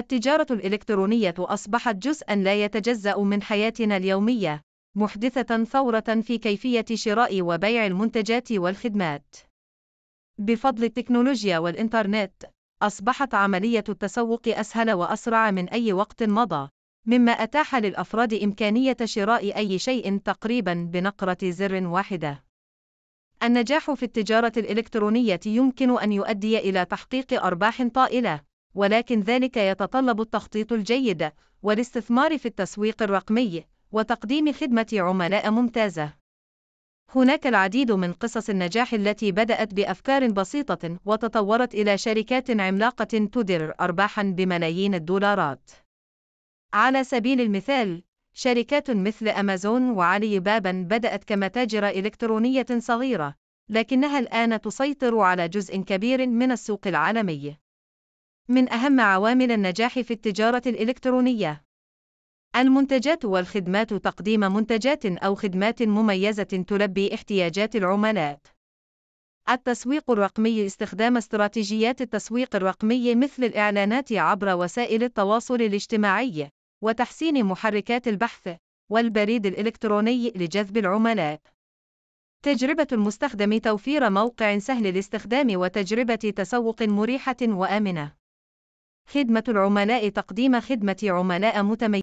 التجارة الإلكترونية أصبحت جزءا لا يتجزأ من حياتنا اليومية، محدثة ثورة في كيفية شراء وبيع المنتجات والخدمات. بفضل التكنولوجيا والإنترنت، أصبحت عملية التسوق أسهل وأسرع من أي وقت مضى، مما أتاح للأفراد إمكانية شراء أي شيء تقريبا بنقرة زر واحدة. النجاح في التجارة الإلكترونية يمكن أن يؤدي إلى تحقيق أرباح طائلة، ولكن ذلك يتطلب التخطيط الجيد والاستثمار في التسويق الرقمي وتقديم خدمة عملاء ممتازة. هناك العديد من قصص النجاح التي بدأت بأفكار بسيطة وتطورت إلى شركات عملاقة تدر أرباحًا بملايين الدولارات. على سبيل المثال، شركات مثل أمازون وعلي بابا بدأت كمتاجر إلكترونية صغيرة، لكنها الآن تسيطر على جزء كبير من السوق العالمي. من أهم عوامل النجاح في التجارة الإلكترونية. المنتجات والخدمات تقديم منتجات أو خدمات مميزة تلبي احتياجات العملاء. التسويق الرقمي استخدام استراتيجيات التسويق الرقمي مثل الإعلانات عبر وسائل التواصل الاجتماعي وتحسين محركات البحث والبريد الإلكتروني لجذب العملاء. تجربة المستخدم توفير موقع سهل الاستخدام وتجربة تسوق مريحة وآمنة. خدمة العملاء تقديم خدمة عملاء متميزة